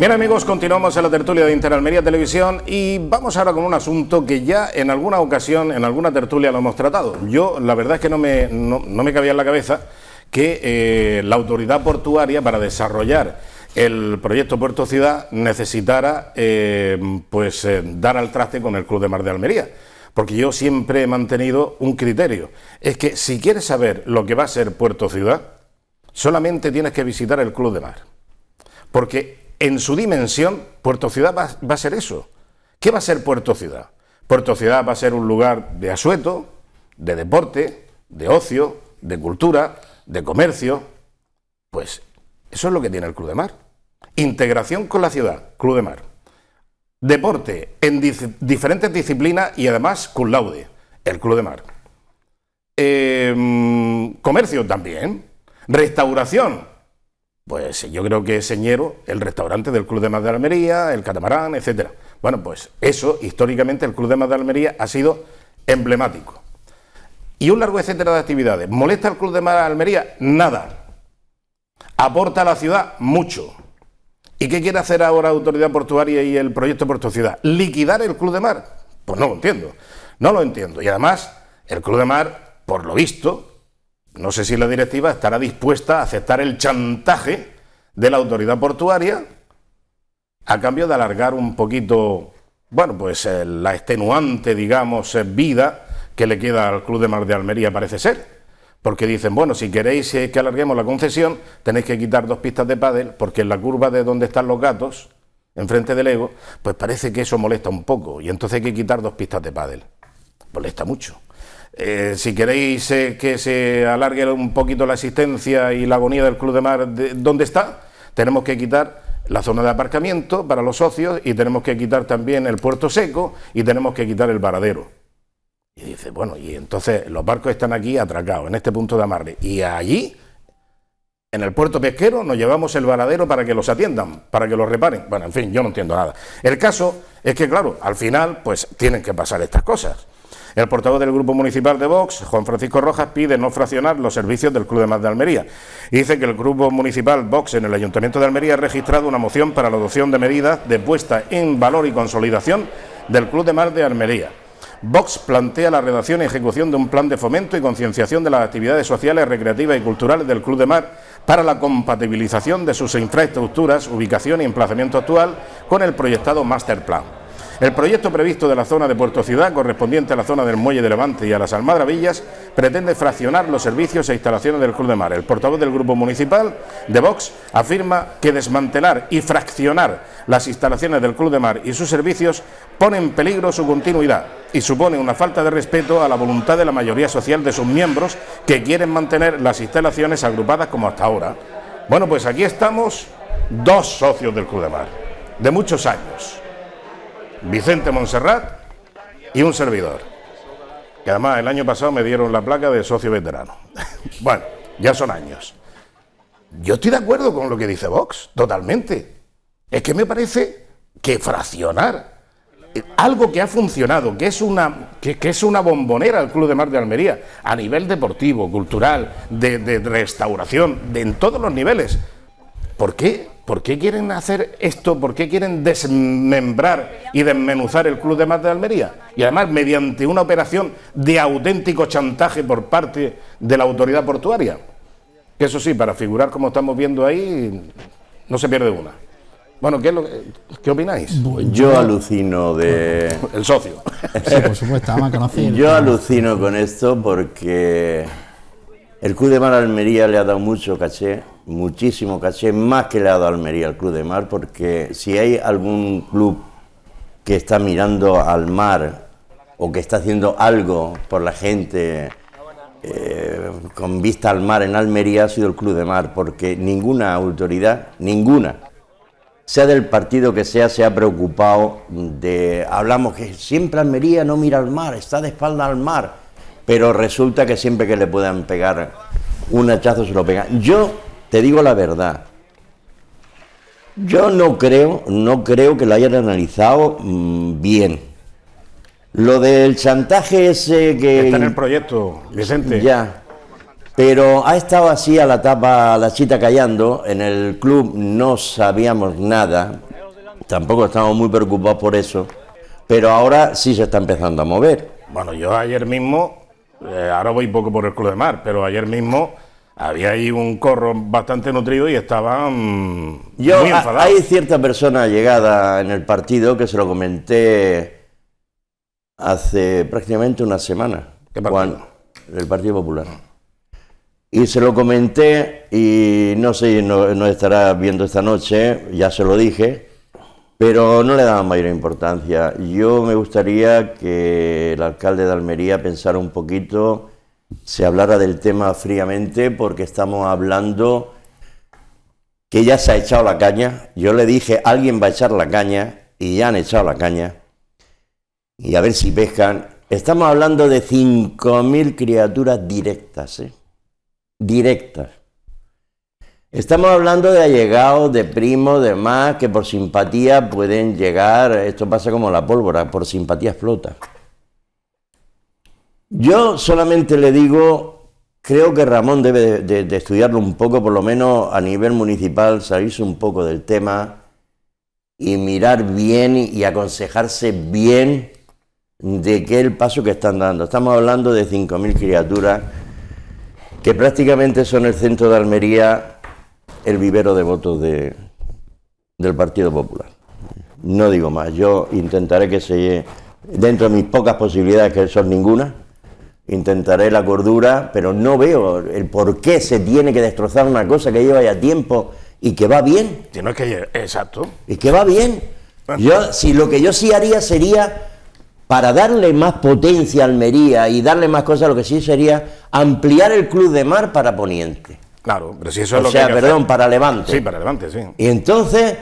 Bien amigos, continuamos en la tertulia de Interalmería Televisión y vamos ahora con un asunto que ya en alguna ocasión, en alguna tertulia lo hemos tratado. Yo la verdad es que no me, no, me cabía en la cabeza que eh, la autoridad portuaria para desarrollar el proyecto Puerto Ciudad necesitara eh, pues eh, dar al traste con el Club de Mar de Almería. Porque yo siempre he mantenido un criterio. Es que si quieres saber lo que va a ser Puerto Ciudad, solamente tienes que visitar el Club de Mar. Porque en su dimensión, Puerto Ciudad va, a ser eso. ¿Qué va a ser Puerto Ciudad? Puerto Ciudad va a ser un lugar de asueto, de deporte, de ocio, de cultura, de comercio. Pues eso es lo que tiene el Club de Mar. Integración con la ciudad, Club de Mar. Deporte en diferentes disciplinas y además cum laude, el Club de Mar. Em, comercio también. Restauración, pues eh, yo creo que Señero, el restaurante del Club de Mar de Almería, el catamarán, etcétera. Bueno, pues eso, históricamente, el Club de Mar de Almería ha sido emblemático. Y un largo etcétera de actividades. ¿Molesta al Club de Mar de Almería? Nada. Aporta a la ciudad mucho. ¿Y qué quiere hacer ahora la Autoridad Portuaria y el proyecto Puerto Ciudad? ¿Liquidar el Club de Mar? Pues no lo entiendo. No lo entiendo. Y además, el Club de Mar, por lo visto, no sé si la directiva estará dispuesta a aceptar el chantaje de la autoridad portuaria a cambio de alargar un poquito, bueno, pues eh, la extenuante, digamos, eh, vida que le queda al Club de Mar de Almería, parece ser. Porque dicen, bueno, si queréis eh, que alarguemos la concesión, tenéis que quitar dos pistas de pádel, porque en la curva de donde están los gatos, enfrente del ego, pues parece que eso molesta un poco, y entonces hay que quitar dos pistas de pádel. Molesta mucho. Eh, si queréis eh, que se alargue un poquito la existencia y la agonía del Club de Mar, de, ¿dónde está? Tenemos que quitar la zona de aparcamiento para los socios y tenemos que quitar también el puerto seco y tenemos que quitar el varadero. Y dice, bueno, y entonces los barcos están aquí atracados, en este punto de amarre. Y allí, en el puerto pesquero, nos llevamos el varadero para que los atiendan, para que los reparen. Bueno, en fin, yo no entiendo nada. El caso es que, claro, al final, pues tienen que pasar estas cosas. El portavoz del Grupo Municipal de Vox, Juan Francisco Rojas, pide no fraccionar los servicios del Club de Mar de Almería. dice que el Grupo Municipal Vox en el Ayuntamiento de Almería ha registrado una moción para la adopción de medidas de puesta en valor y consolidación del Club de Mar de Almería. Vox plantea la redacción y ejecución de un plan de fomento y concienciación de las actividades sociales, recreativas y culturales del Club de Mar para la compatibilización de sus infraestructuras, ubicación y emplazamiento actual con el proyectado Master Plan. El proyecto previsto de la zona de Puerto Ciudad, correspondiente a la zona del Muelle de Levante y a las Almadrabillas, pretende fraccionar los servicios e instalaciones del Club de Mar. El portavoz del Grupo Municipal de Vox afirma que desmantelar y fraccionar las instalaciones del Club de Mar y sus servicios pone en peligro su continuidad y supone una falta de respeto a la voluntad de la mayoría social de sus miembros que quieren mantener las instalaciones agrupadas como hasta ahora. Bueno, pues aquí estamos dos socios del Club de Mar, de muchos años. Vicente Monserrat y un servidor. Que además el año pasado me dieron la placa de socio veterano. bueno, ya son años. Yo estoy de acuerdo con lo que dice Vox, totalmente. Es que me parece que fraccionar algo que ha funcionado, que es una, que, es una bombonera el Club de Mar de Almería, a nivel deportivo, cultural, de, restauración, de, en todos los niveles, ¿Por qué? ¿Por qué quieren hacer esto? ¿Por qué quieren desmembrar y desmenuzar el Club de más de Almería? Y además mediante una operación de auténtico chantaje por parte de la autoridad portuaria. Que eso sí, para figurar como estamos viendo ahí, no se pierde una. Bueno, ¿qué, opináis? Yo alucino de... El socio. Sí, por supuesto, Yo alucino con esto porque el Club de Mar Almería le ha dado mucho caché, muchísimo caché, más que le ha dado Almería al Club de Mar, porque si hay algún club que está mirando al mar o que está haciendo algo por la gente eh, con vista al mar en Almería ha sido el Club de Mar, porque ninguna autoridad, ninguna, sea del partido que sea, se ha preocupado de... Hablamos que siempre Almería no mira al mar, está de espalda al mar pero resulta que siempre que le puedan pegar un hachazo se lo pegan. Yo te digo la verdad, yo no creo, no creo que lo hayan analizado mm, bien. Lo del chantaje ese que... Está en el proyecto, Vicente. Ya. Pero ha estado así a la tapa, a la chita callando. En el club no sabíamos nada. Tampoco estábamos muy preocupados por eso. Pero ahora sí se está empezando a mover. Bueno, yo ayer mismo eh, ahora voy poco por el club de mar, pero ayer mismo había ahí un corro bastante nutrido y estaban mm, muy enfadados. Hay cierta persona llegada en el partido que se lo comenté hace prácticamente una semana. ¿Qué partido? el Partido Popular. Y se lo comenté y no sé, si no estará viendo esta noche, ya se lo dije pero no le daban mayor importancia. Yo me gustaría que el alcalde de Almería pensara un poquito, se hablara del tema fríamente, porque estamos hablando que ya se ha echado la caña. Yo le dije, alguien va a echar la caña, y ya han echado la caña. Y a ver si pescan. Estamos hablando de 5.000 criaturas directas, ¿eh? Directas. Estamos hablando de allegados, de primos, de más, que por simpatía pueden llegar, esto pasa como la pólvora, por simpatía flota. Yo solamente le digo, creo que Ramón debe de, estudiarlo un poco, por lo menos a nivel municipal, salirse un poco del tema y mirar bien y aconsejarse bien de qué el paso que están dando. Estamos hablando de 5.000 criaturas que prácticamente son el centro de Almería el vivero de votos de, del Partido Popular. No digo más, yo intentaré que se dentro de mis pocas posibilidades, que son ninguna, intentaré la cordura, pero no veo el por qué se tiene que destrozar una cosa que lleva ya tiempo y que va bien. Tiene que exacto. Y que va bien. Yo, si lo que yo sí haría sería, para darle más potencia a Almería y darle más cosas, lo que sí sería ampliar el club de mar para Poniente. Claro, pero si eso es lo que. O sea, perdón, para Levante. Sí, para Levante, sí. Y entonces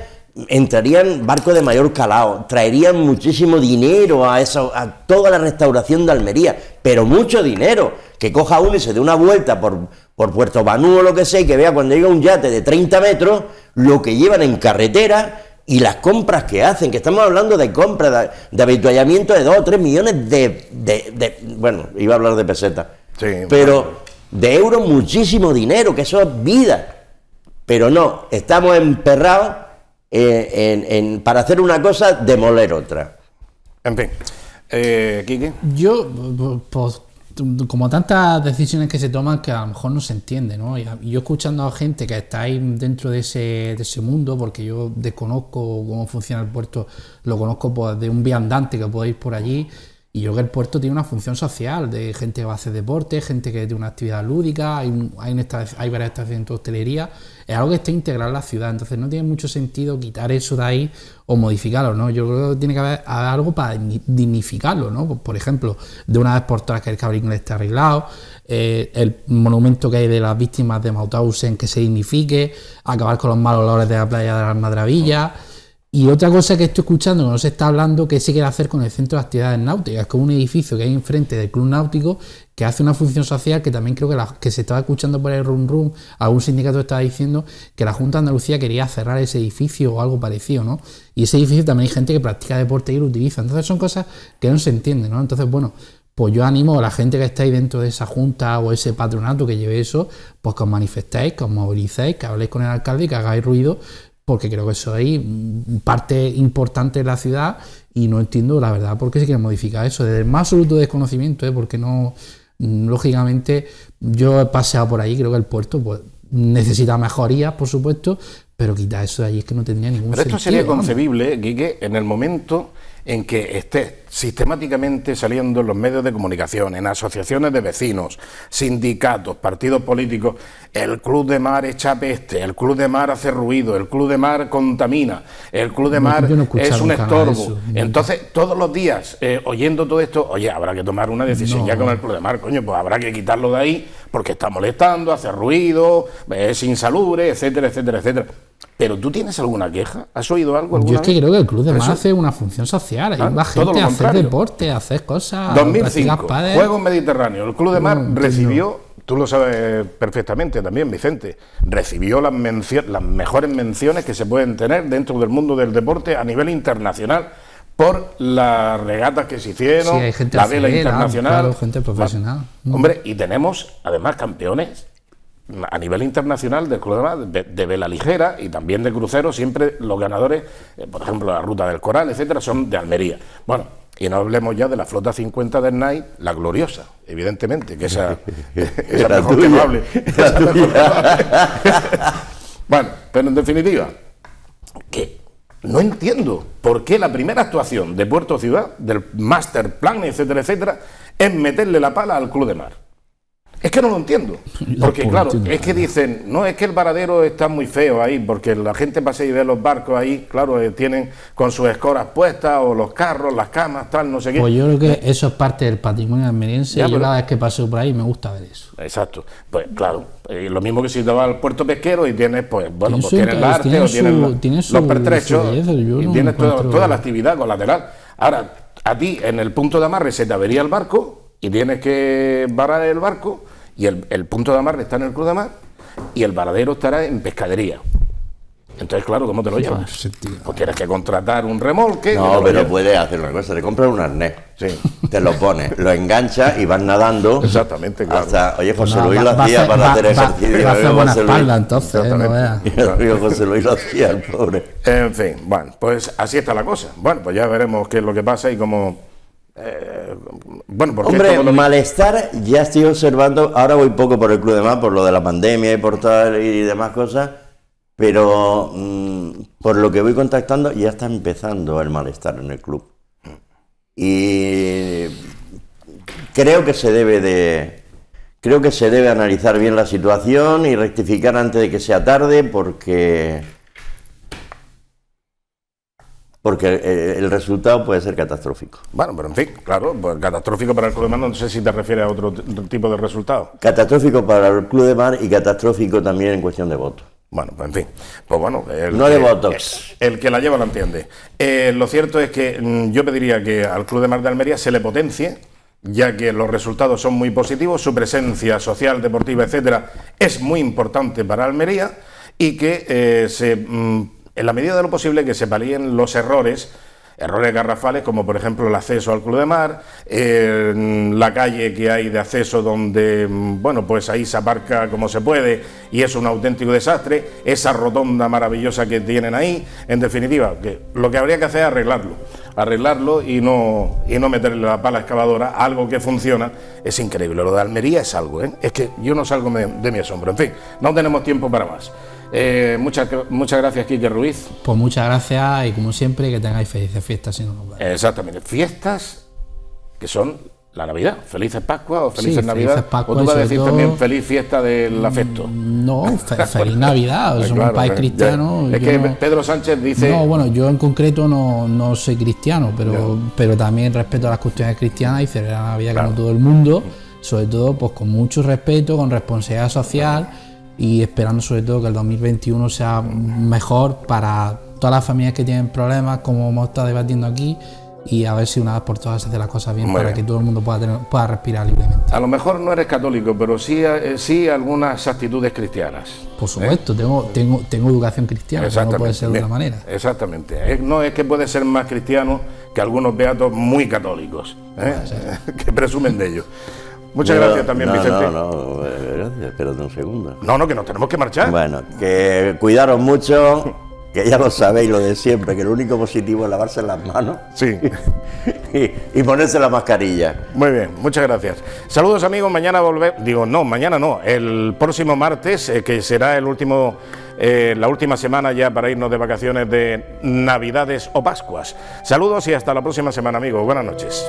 entrarían barcos de mayor calado, traerían muchísimo dinero a, eso, a toda la restauración de Almería, pero mucho dinero. Que coja uno y se dé una vuelta por, por Puerto Banú o lo que sea y que vea cuando llega un yate de 30 metros lo que llevan en carretera y las compras que hacen, que estamos hablando de compras, de, avituallamiento de 2 o 3 millones de, de, Bueno, iba a hablar de pesetas. Sí, pero de euros muchísimo dinero, que eso es vida. Pero no, estamos emperrados eh, para hacer una cosa, demoler otra. En fin. Eh, Yo, pues, como tantas decisiones que se toman que a lo mejor no se entiende, ¿no? yo escuchando a gente que está ahí dentro de ese, de ese mundo, porque yo desconozco cómo funciona el puerto, lo conozco pues, de un viandante que puede ir por allí y yo creo que el puerto tiene una función social de gente que va a hacer deporte, gente que tiene una actividad lúdica, hay, hay, hay varias estaciones de hostelería. Es algo que está integrado en la ciudad, entonces no tiene mucho sentido quitar eso de ahí o modificarlo, ¿no? Yo creo que tiene que haber, algo para dignificarlo, ¿no? Por, ejemplo, de una vez por todas que el Cabrín esté arreglado, eh, el monumento que hay de las víctimas de Mauthausen que se dignifique, acabar con los malos olores de la playa de las Madravilla... Y otra cosa que estoy escuchando, que no se está hablando, que se quiere hacer con el Centro de Actividades Náuticas, que es un edificio que hay enfrente del Club Náutico, que hace una función social, que también creo que, la, que se estaba escuchando por el Rum Rum, algún sindicato estaba diciendo que la Junta de Andalucía quería cerrar ese edificio o algo parecido, ¿no? Y ese edificio también hay gente que practica deporte y lo utiliza. Entonces son cosas que no se entienden, ¿no? Entonces, bueno, pues yo animo a la gente que estáis dentro de esa junta o ese patronato que lleve eso, pues que os manifestéis, que os movilicéis, que habléis con el alcalde y que hagáis ruido porque creo que eso soy parte importante de la ciudad y no entiendo la verdad por qué se quiere modificar eso, desde más absoluto desconocimiento, ¿eh? porque no, mm, lógicamente yo he paseado por ahí, creo que el puerto pues, necesita mejorías, por supuesto, pero quita eso de ahí es que no tendría ningún sentido. Pero esto sería concebible, Guille, en el momento en que esté sistemáticamente saliendo en los medios de comunicación, en asociaciones de vecinos, sindicatos, partidos políticos, el Club de Mar echa peste, el Club de Mar hace ruido, el Club de Mar contamina, el Club de Mar es un estorbo. Entonces, todos los días, eh, oyendo todo esto, oye, habrá que tomar una decisión ya con el Club de Mar, coño, pues habrá que quitarlo de ahí porque está molestando, hace ruido, es insalubre, etcétera, etcétera, etcétera. ¿Pero tú tienes alguna queja? ¿Has oído algo? Alguna Yo es que creo que el Club de Mar hace una función social, hay gente que hacer deporte, hace cosas. 2005, Juegos mediterráneo El Club de Mar recibió, tú lo sabes perfectamente también, Vicente, recibió las, las mejores menciones que se pueden tener dentro del mundo del deporte a nivel internacional por las regatas que se hicieron, la vela internacional. gente profesional. hombre, y tenemos además campeones a nivel internacional del club de, de, vela ligera y también de crucero siempre los ganadores, eh, por ejemplo, la ruta del Coral, etcétera, son de Almería. Bueno, y no hablemos ya de la flota 50 del night la gloriosa, evidentemente, que esa, es mejor bueno, pero en definitiva, que no entiendo por qué la primera actuación de Puerto Ciudad, del Master Plan, etcétera, etcétera, es meterle la pala al Club de Mar. Es que no lo entiendo. Porque, claro, es que dicen, no es que el varadero está muy feo ahí, porque la gente pasa y ve los barcos ahí, claro, eh, tienen con sus escoras puestas, o los carros, las camas, tal, no sé qué. Pues yo creo que eso es parte del patrimonio almeriense, y yo cada vez que paso por ahí me gusta ver eso. Exacto. Pues claro, eh, lo mismo que si te vas al puerto pesquero y tienes, pues, bueno, pues tienes el arte, o tienes los pertrechos, tienes toda, toda la actividad colateral. Ahora, a ti, en el punto de amarre, se te avería el barco y tienes que varar el barco y el, punto de amarre está en el Cruz de Mar y el varadero estará en pescadería. Entonces, claro, ¿cómo te lo llevas? Pues tienes que contratar un remolque. No, pero puedes hacer una cosa, te compras un arnés, sí. te lo pones, lo engancha y vas nadando. Exactamente, claro. sea, oye, José Luis lo hacía para hacer ejercicio. Y José Luis lo hacía, pobre. En fin, bueno, pues así está la cosa. Bueno, pues ya veremos qué es lo que pasa y cómo eh, bueno, Hombre, malestar ya estoy observando, ahora voy poco por el club de más, por lo de la pandemia y por tal y demás cosas, pero mm, por lo que voy contactando ya está empezando el malestar en el club. Y creo que se debe de creo que se debe analizar bien la situación y rectificar antes de que sea tarde porque porque eh, el resultado puede ser catastrófico. Bueno, pero en fin, claro, pues catastrófico para el Club de Mar, no sé si te refieres a otro tipo de resultado. Catastrófico para el Club de Mar y catastrófico también en cuestión de votos. Bueno, pues en fin, pues bueno, el, no de votos. El, que la lleva lo entiende. Eh, lo cierto es que mm, yo pediría que al Club de Mar de Almería se le potencie, ya que los resultados son muy positivos, su presencia social, deportiva, etcétera, es muy importante para Almería y que eh, se mm, en la medida de lo posible que se palíen los errores errores garrafales como por ejemplo el acceso al Club de Mar, la calle que hay de acceso donde, mm, bueno, pues ahí se aparca como se puede y es un auténtico desastre, esa rotonda maravillosa que tienen ahí, en definitiva, que lo que habría que hacer es arreglarlo, arreglarlo y no, y no meterle la pala excavadora algo que funciona, es increíble, lo de Almería es algo, ¿eh? es que yo no salgo de mi asombro, en fin, no tenemos tiempo para más. Eh, muchas, muchas gracias, Quique Ruiz. Pues muchas gracias y como siempre, que tengáis felices fiestas. Exactamente, fiestas que son la Navidad. Felices Pascua o felices Navidad. Felices o tú vas a decir también feliz fiesta del afecto. No, feliz Navidad. Somos un país eh, cristiano. es que Pedro Sánchez dice. No, bueno, yo en concreto no, soy cristiano, pero, pero también respeto a las cuestiones cristianas y celebrar la Navidad como todo el mundo, sobre todo pues con mucho respeto, con responsabilidad social y esperando sobre todo que el 2021 sea mejor para todas las familias que tienen problemas, como hemos estado debatiendo aquí, y a ver si una vez por todas se hace las cosas bien para que todo el mundo pueda, tener, pueda respirar libremente. A lo mejor no eres católico, pero sí, eh, sí algunas actitudes cristianas. Por ¿Eh? supuesto, tengo, tengo, tengo educación cristiana, no puede ser de otra manera. Exactamente. Eh, no es que puede ser más cristiano que algunos beatos muy católicos, que presumen de ello. Muchas gracias también, Vicente. No, no, eh, gracias, eh, espérate un segundo. No, no, que nos tenemos que marchar. Bueno, que cuidaros mucho, que ya lo sabéis lo de siempre, que lo único positivo es lavarse las manos. Sí. y, ponerse la mascarilla. Muy bien, muchas gracias. Saludos amigos, mañana volver, digo, no, mañana no, el próximo martes, eh, que será el último... la última semana ya para irnos de vacaciones de Navidades o Pascuas. Saludos y hasta la próxima semana, amigos. Buenas noches.